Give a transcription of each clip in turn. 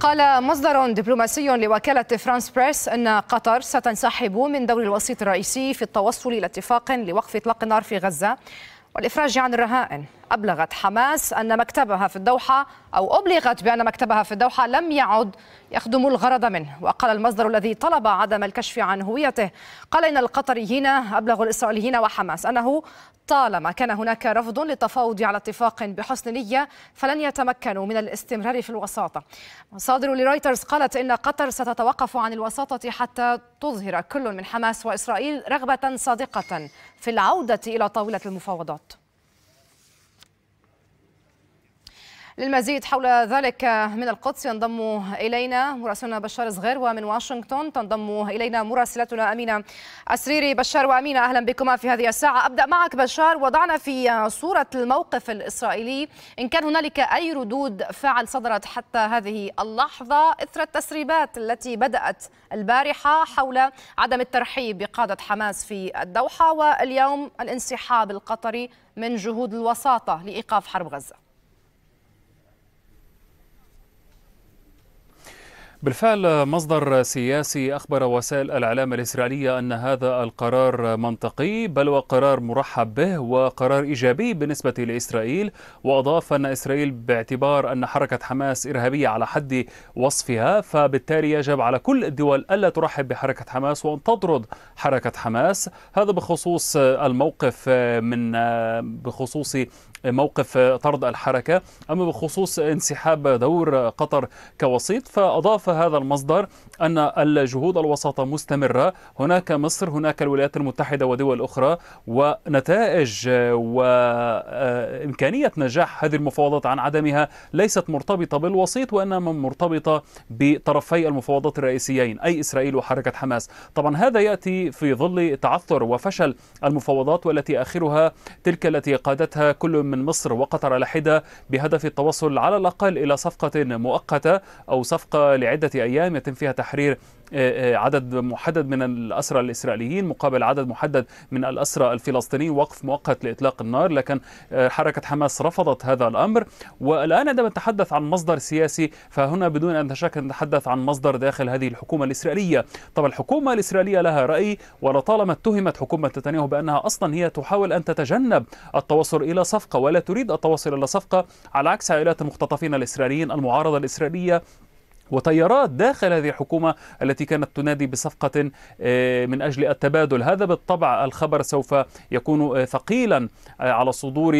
قال مصدر دبلوماسي لوكالة فرانس بريس أن قطر ستنسحب من دور الوسيط الرئيسي في التوصل إلى اتفاق لوقف إطلاق النار في غزة والإفراج عن الرهائن أبلغت حماس أن مكتبها في الدوحة أو أبلغت بأن مكتبها في الدوحة لم يعد يخدم الغرض منه وقال المصدر الذي طلب عدم الكشف عن هويته قال إن القطريين أبلغوا الإسرائيليين وحماس أنه طالما كان هناك رفض للتفاوض على اتفاق بحسن نية فلن يتمكنوا من الاستمرار في الوساطة مصادر لرويترز قالت إن قطر ستتوقف عن الوساطة حتى تظهر كل من حماس وإسرائيل رغبة صادقة في العودة إلى طاولة المفاوضات للمزيد حول ذلك من القدس ينضم إلينا مراسلنا بشار صغير ومن واشنطن تنضم إلينا مراسلتنا أمينة أسريري بشار وأمينة أهلا بكما في هذه الساعة أبدأ معك بشار وضعنا في صورة الموقف الإسرائيلي إن كان هنالك أي ردود فعل صدرت حتى هذه اللحظة إثر التسريبات التي بدأت البارحة حول عدم الترحيب بقادة حماس في الدوحة واليوم الانسحاب القطري من جهود الوساطة لإيقاف حرب غزة بالفعل مصدر سياسي أخبر وسائل الإعلام الإسرائيلية أن هذا القرار منطقي بل وقرار مرحب به وقرار إيجابي بالنسبة لإسرائيل وأضاف أن إسرائيل باعتبار أن حركة حماس إرهابية على حد وصفها فبالتالي يجب على كل الدول ألا ترحب بحركة حماس وأن تطرد حركة حماس هذا بخصوص الموقف من بخصوص موقف طرد الحركة أما بخصوص انسحاب دور قطر كوسيط فأضاف هذا المصدر أن الجهود الوساطة مستمرة هناك مصر هناك الولايات المتحدة ودول أخرى ونتائج وإمكانية نجاح هذه المفاوضات عن عدمها ليست مرتبطة بالوسيط وإنما مرتبطة بطرفي المفاوضات الرئيسيين أي إسرائيل وحركة حماس طبعا هذا يأتي في ظل تعثر وفشل المفاوضات والتي آخرها تلك التي قادتها كل من مصر وقطر على حدة بهدف التوصل على الأقل إلى صفقة مؤقتة أو صفقة لعدة أيام يتم فيها تحرير آه، آه، عدد محدد من الأسرى الإسرائيليين مقابل عدد محدد من الأسرى الفلسطينيين وقف مؤقت لإطلاق النار لكن آه، حركة حماس رفضت هذا الأمر والآن عندما نتحدث عن مصدر سياسي فهنا بدون أن نتشكك نتحدث عن مصدر داخل هذه الحكومة الإسرائيلية طبعا الحكومة الإسرائيلية لها رأي ولطالما اتهمت حكومة نتنياهو بأنها أصلا هي تحاول أن تتجنب التوصل إلى صفقة ولا تريد التوصل إلى صفقة على عكس عائلات المختطفين الإسرائيليين المعارضة الإسرائيلية وتيارات داخل هذه الحكومة التي كانت تنادي بصفقة آه، من أجل التبادل هذا بالطبع الخبر سوف يكون آه، ثقيلا آه، على صدور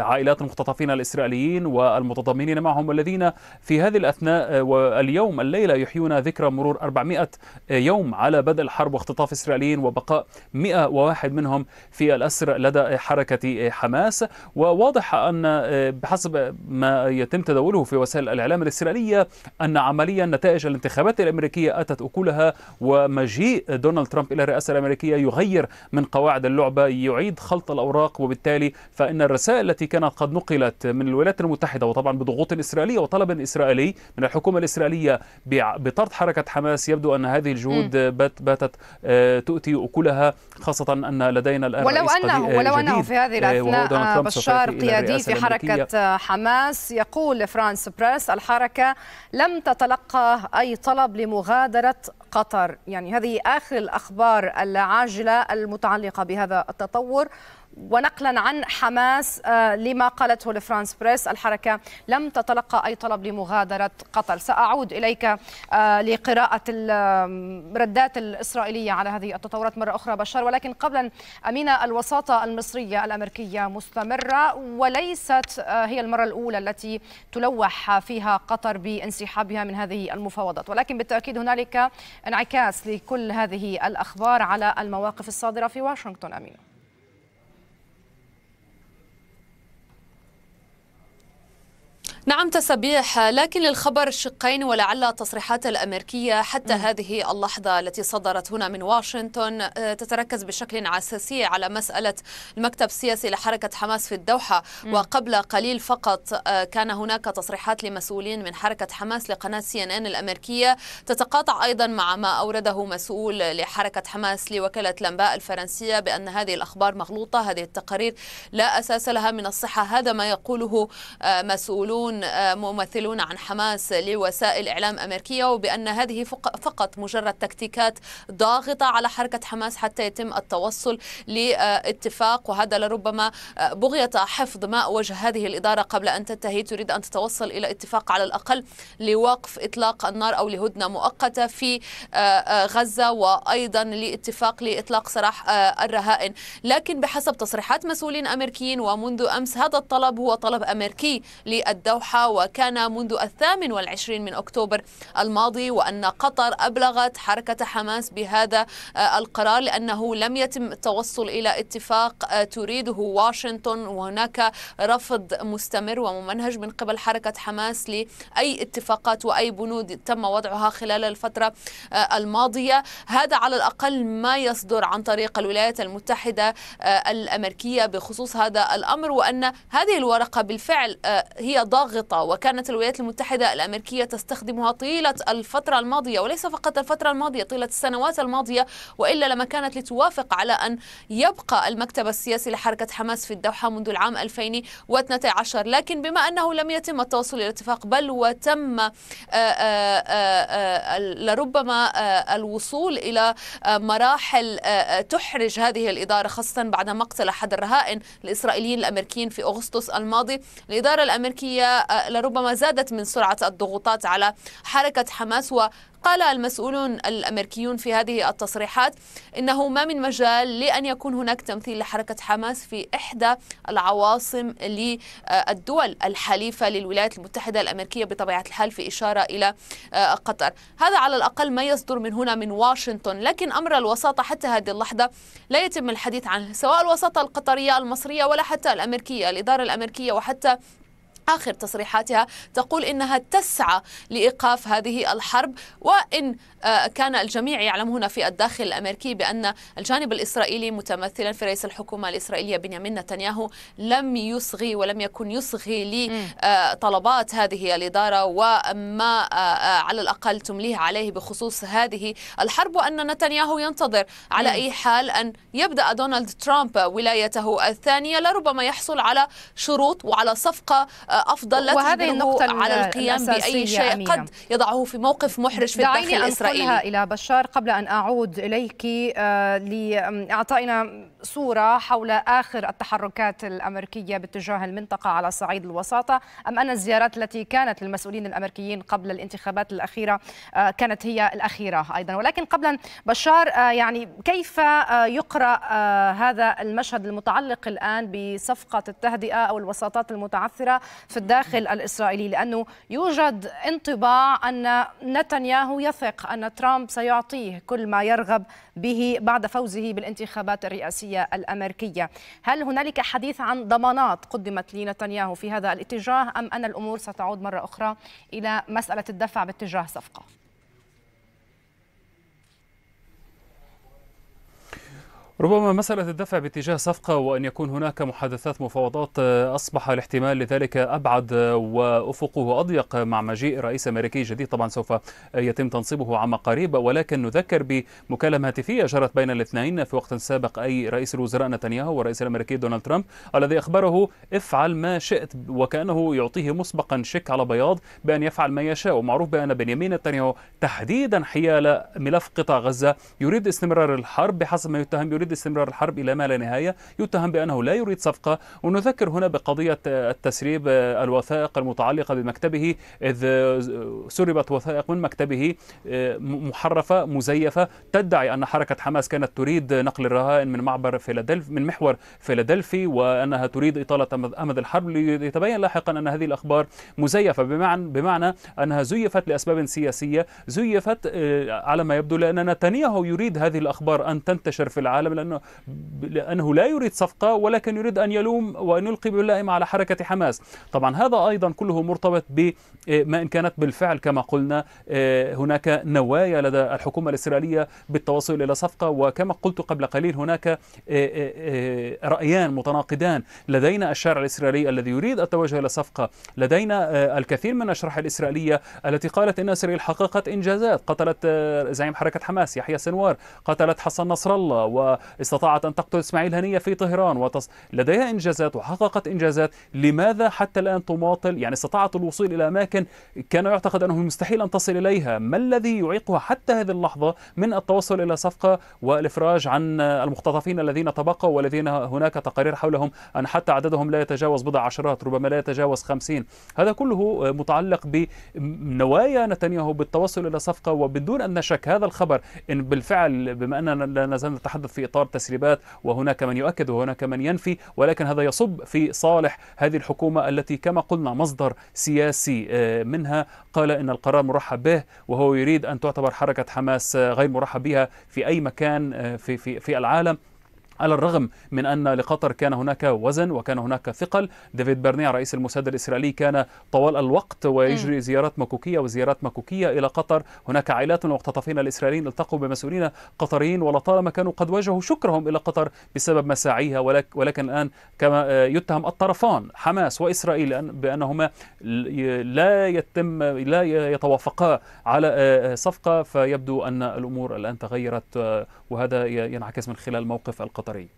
عائلات المختطفين الإسرائيليين والمتضامنين معهم والذين في هذه الأثناء واليوم الليلة يحيون ذكرى مرور 400 يوم على بدء الحرب واختطاف إسرائيليين وبقاء 101 منهم في الأسر لدى حركة حماس وواضح أن بحسب ما يتم تداوله في وسائل الإعلام الإسرائيلية أن عم عمليا نتائج الانتخابات الأمريكية أتت أكلها ومجيء دونالد ترامب إلى الرئاسة الأمريكية يغير من قواعد اللعبة يعيد خلط الأوراق وبالتالي فإن الرسائل التي كانت قد نقلت من الولايات المتحدة وطبعا بضغوط إسرائيلية وطلب إسرائيلي من الحكومة الإسرائيلية بطرد حركة حماس يبدو أن هذه الجهود بات باتت آه، تؤتي أكلها خاصة أن لدينا الآن ولو أنه ولو أنه في هذه آه، الأثناء آه، بشار قيادي في حركة حماس يقول فرانس بريس الحركة لم تتلقى تلقى أي طلب لمغادرة قطر يعني هذه آخر الأخبار العاجلة المتعلقة بهذا التطور ونقلا عن حماس آه، لما قالته لفرانس بريس الحركة لم تتلقى أي طلب لمغادرة قطر سأعود إليك آه، لقراءة الردات الإسرائيلية على هذه التطورات مرة أخرى بشار ولكن قبلا أمينة الوساطة المصرية الأمريكية مستمرة وليست آه، هي المرة الأولى التي تلوح فيها قطر بانسحابها من هذه المفاوضات ولكن بالتأكيد هنالك انعكاس لكل هذه الأخبار على المواقف الصادرة في واشنطن أمينة نعم تسبيح لكن للخبر شقين ولعل التصريحات الأمريكية حتى م. هذه اللحظة التي صدرت هنا من واشنطن آه، تتركز بشكل أساسي على مسألة المكتب السياسي لحركة حماس في الدوحة م. وقبل قليل فقط آه، كان هناك تصريحات لمسؤولين من حركة حماس لقناة سي ان ان الأمريكية تتقاطع أيضا مع ما أورده مسؤول لحركة حماس لوكالة لمباء الفرنسية بأن هذه الأخبار مغلوطة هذه التقارير لا أساس لها من الصحة هذا ما يقوله آه، مسؤولون ممثلون عن حماس لوسائل إعلام أمريكية وبأن هذه فقط مجرد تكتيكات ضاغطة على حركة حماس حتى يتم التوصل لاتفاق وهذا لربما بغية حفظ ماء وجه هذه الإدارة قبل أن تنتهي تريد أن تتوصل إلى اتفاق على الأقل لوقف إطلاق النار أو لهدنة مؤقتة في غزة وأيضا لاتفاق لإطلاق سراح الرهائن لكن بحسب تصريحات مسؤولين أمريكيين ومنذ أمس هذا الطلب هو طلب أمريكي للدولة الدوحة وكان منذ الثامن والعشرين من أكتوبر الماضي وأن قطر أبلغت حركة حماس بهذا آه، القرار لأنه لم يتم التوصل إلى اتفاق آه، تريده واشنطن وهناك رفض مستمر وممنهج من قبل حركة حماس لأي اتفاقات وأي بنود تم وضعها خلال الفترة آه، الماضية هذا على الأقل ما يصدر عن طريق الولايات المتحدة الأمريكية بخصوص هذا الأمر وأن هذه الورقة بالفعل هي ضغط طاغطة وكانت الولايات المتحدة الأمريكية تستخدمها طيلة الفترة الماضية وليس فقط الفترة الماضية طيلة السنوات الماضية وإلا لما كانت لتوافق على أن يبقى المكتب السياسي لحركة حماس في الدوحة منذ العام 2012 لكن بما أنه لم يتم التوصل إلى اتفاق بل وتم آه، آه، آه، لربما الوصول إلى مراحل تحرج هذه الإدارة خاصة بعد مقتل أحد الرهائن الإسرائيليين الأمريكيين في أغسطس الماضي الإدارة الأمريكية آه، لربما زادت من سرعة الضغوطات على حركة حماس وقال المسؤولون الأمريكيون في هذه التصريحات إنه ما من مجال لأن يكون هناك تمثيل لحركة حماس في إحدى العواصم للدول الحليفة للولايات المتحدة الأمريكية بطبيعة الحال في إشارة إلى آه، قطر هذا على الأقل ما يصدر من هنا من واشنطن لكن أمر الوساطة حتى هذه اللحظة لا يتم الحديث عنه سواء الوساطة القطرية المصرية ولا حتى الأمريكية الإدارة الأمريكية وحتى آخر تصريحاتها تقول إنها تسعى لإيقاف هذه الحرب وإن آه، كان الجميع يعلم هنا في الداخل الأمريكي بأن الجانب الإسرائيلي متمثلا في رئيس الحكومة الإسرائيلية بنيامين نتنياهو لم يصغي ولم يكن يصغي لطلبات آه، هذه الإدارة وما آه، على الأقل تمليه عليه بخصوص هذه الحرب وأن نتنياهو ينتظر على أي حال أن يبدأ دونالد ترامب ولايته الثانية لربما يحصل على شروط وعلى صفقة افضل لا وهذه النقطه على القيام باي شيء أمينة. قد يضعه في موقف محرج في الداخل الاسرائيلي دعيني الى بشار قبل ان اعود اليك آه، لاعطائنا صوره حول اخر التحركات الامريكيه باتجاه المنطقه على صعيد الوساطه ام ان الزيارات التي كانت للمسؤولين الامريكيين قبل الانتخابات الاخيره آه، كانت هي الاخيره ايضا ولكن قبلا بشار آه، يعني كيف يقرا هذا المشهد المتعلق الان بصفقه التهدئه او الوساطات المتعثره في الداخل الإسرائيلي لأنه يوجد انطباع أن نتنياهو يثق أن ترامب سيعطيه كل ما يرغب به بعد فوزه بالانتخابات الرئاسية الأمريكية هل هنالك حديث عن ضمانات قدمت لنتنياهو في هذا الاتجاه أم أن الأمور ستعود مرة أخرى إلى مسألة الدفع باتجاه صفقة؟ ربما مسألة الدفع باتجاه صفقة وأن يكون هناك محادثات مفاوضات آه، أصبح الاحتمال لذلك أبعد وأفقه أضيق مع مجيء رئيس أمريكي جديد طبعا سوف يتم تنصيبه عما قريب ولكن نذكر بمكالمة هاتفية جرت بين الاثنين في وقت سابق أي رئيس الوزراء نتنياهو والرئيس الأمريكي دونالد ترامب الذي أخبره افعل ما شئت وكأنه يعطيه مسبقا شك على بياض بأن يفعل ما يشاء ومعروف بأن بنيامين نتنياهو تحديدا حيال ملف قطاع غزة يريد استمرار الحرب بحسب ما يتهم يريد يريد استمرار الحرب إلى ما لا نهاية يتهم بأنه لا يريد صفقة ونذكر هنا بقضية آه، التسريب آه، الوثائق المتعلقة بمكتبه إذ آه، سربت وثائق من مكتبه محرفة مزيفة تدعي أن حركة حماس كانت تريد نقل الرهائن من معبر فيلادلف من محور فيلادلفي وأنها تريد إطالة أمد الحرب ليتبين لاحقا أن هذه الأخبار مزيفة بمعنى, بمعنى أنها زيفت لأسباب سياسية زيفت على ما يبدو لأن نتنياهو يريد هذه الأخبار أن تنتشر في العالم لأنه, لأنه لا يريد صفقة ولكن يريد أن يلوم وأن يلقي باللائم على حركة حماس طبعا هذا أيضا كله مرتبط بما آه، إن كانت بالفعل كما قلنا آه، هناك نوايا لدى الحكومة الإسرائيلية بالتوصل إلى صفقة وكما قلت قبل قليل هناك آه، رأيان متناقضان لدينا الشارع الإسرائيلي الذي يريد التوجه إلى صفقة لدينا الكثير من الشرح الإسرائيلية التي قالت إن إسرائيل حققت إنجازات قتلت زعيم حركة حماس يحيى سنوار قتلت حسن نصر الله استطاعت أن تقتل إسماعيل هنية في طهران وتص... لديها إنجازات وحققت إنجازات لماذا حتى الآن تماطل يعني استطاعت الوصول إلى أماكن كان يعتقد أنه مستحيل أن تصل إليها ما الذي يعيقها حتى هذه اللحظة من التوصل إلى صفقة والإفراج عن المختطفين الذين تبقوا والذين هناك تقارير حولهم أن حتى عددهم لا يتجاوز بضع عشرات ربما لا يتجاوز خمسين هذا كله متعلق بنوايا نتنياهو بالتوصل إلى صفقة وبدون أن نشك هذا الخبر إن بالفعل بما أننا لا نزال نتحدث في إطار إطار تسريبات وهناك من يؤكد وهناك من ينفي ولكن هذا يصب في صالح هذه الحكومة التي كما قلنا مصدر سياسي آه، منها قال إن القرار مرحب به وهو يريد أن تعتبر حركة حماس آه، غير مرحب بها في أي مكان آه، في, في, في العالم على الرغم من أن لقطر كان هناك وزن وكان هناك ثقل ديفيد بيرنيع رئيس الموساد الإسرائيلي كان طوال الوقت ويجري م. زيارات مكوكية وزيارات مكوكية إلى قطر هناك عائلات من الإسرائيليين التقوا بمسؤولين قطريين ولطالما كانوا قد واجهوا شكرهم إلى قطر بسبب مساعيها ولكن الآن كما آه، يتهم الطرفان حماس وإسرائيل بأنهما لا يتم لا يتوافقا على آه، آه، صفقة فيبدو أن الأمور الآن تغيرت وهذا ينعكس من خلال موقف القطر القطري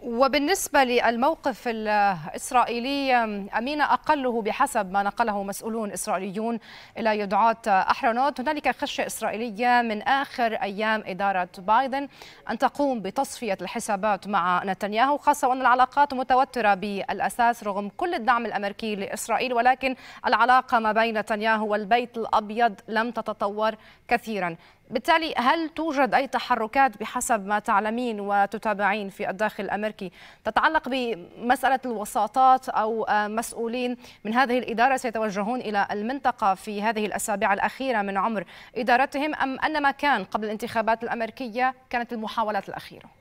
وبالنسبة للموقف الإسرائيلي أمين أقله بحسب ما نقله مسؤولون إسرائيليون إلى يدعاة أحرنوت هنالك خشية إسرائيلية من آخر أيام إدارة بايدن أن تقوم بتصفية الحسابات مع نتنياهو خاصة وأن العلاقات متوترة بالأساس رغم كل الدعم الأمريكي لإسرائيل ولكن العلاقة ما بين نتنياهو والبيت الأبيض لم تتطور كثيرا بالتالي هل توجد أي تحركات بحسب ما تعلمين وتتابعين في الداخل الأمريكي تتعلق بمسألة الوساطات أو آه، مسؤولين من هذه الإدارة سيتوجهون إلى المنطقة في هذه الأسابيع الأخيرة من عمر إدارتهم أم أن ما كان قبل الانتخابات الأمريكية كانت المحاولات الأخيرة؟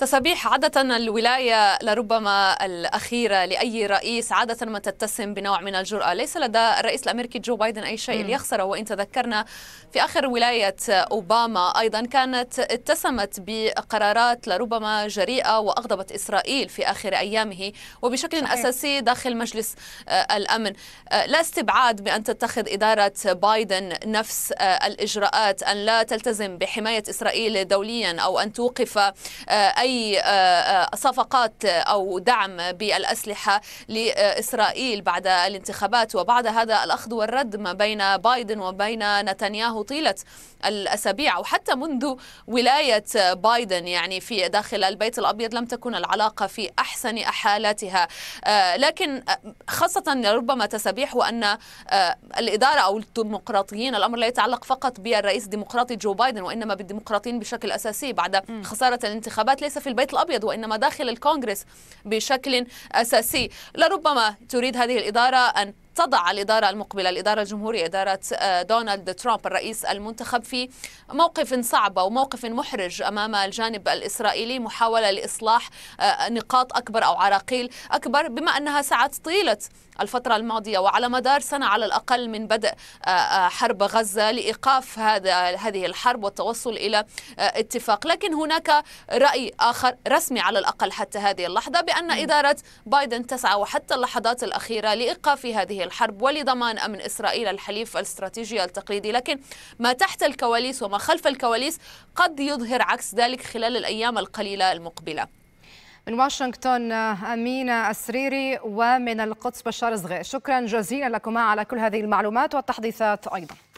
تصابيح عادة الولاية لربما الأخيرة لأي رئيس عادة ما تتسم بنوع من الجرأة ليس لدى الرئيس الأمريكي جو بايدن أي شيء ليخسره وإن تذكرنا في آخر ولاية أوباما أيضا كانت اتسمت بقرارات لربما جريئة وأغضبت إسرائيل في آخر أيامه وبشكل صحيح. أساسي داخل مجلس آه، الأمن آه، لا استبعاد بأن تتخذ إدارة بايدن نفس آه، الإجراءات أن لا تلتزم بحماية إسرائيل دوليا أو أن توقف أي أي آه، آه، صفقات أو دعم بالأسلحة لإسرائيل بعد الانتخابات وبعد هذا الأخذ والرد ما بين بايدن وبين نتنياهو طيلة الأسابيع أو حتى منذ ولاية بايدن يعني في داخل البيت الأبيض لم تكن العلاقة في أحسن أحالاتها آه، لكن خاصة ربما تسابيح وأن الإدارة أو الديمقراطيين الأمر لا يتعلق فقط بالرئيس الديمقراطي جو بايدن وإنما بالديمقراطيين بشكل أساسي بعد خسارة الانتخابات ليس في البيت الأبيض وإنما داخل الكونغرس بشكل أساسي لربما تريد هذه الإدارة أن تضع الإدارة المقبلة الإدارة الجمهورية إدارة آه، دونالد ترامب الرئيس المنتخب في موقف صعب وموقف محرج أمام الجانب الإسرائيلي محاولة لإصلاح آه، نقاط أكبر أو عراقيل أكبر بما أنها سعت طيلة الفترة الماضية وعلى مدار سنة على الأقل من بدء آه، حرب غزة لإيقاف هذا هذه الحرب والتوصل إلى اتفاق لكن هناك رأي آخر رسمي على الأقل حتى هذه اللحظة بأن إدارة بايدن تسعى وحتى اللحظات الأخيرة لإيقاف هذه هذه الحرب ولضمان أمن إسرائيل الحليف الاستراتيجي التقليدي لكن ما تحت الكواليس وما خلف الكواليس قد يظهر عكس ذلك خلال الأيام القليلة المقبلة من واشنطن أمينة السريري ومن القدس بشار صغير شكرا جزيلا لكما على كل هذه المعلومات والتحديثات أيضا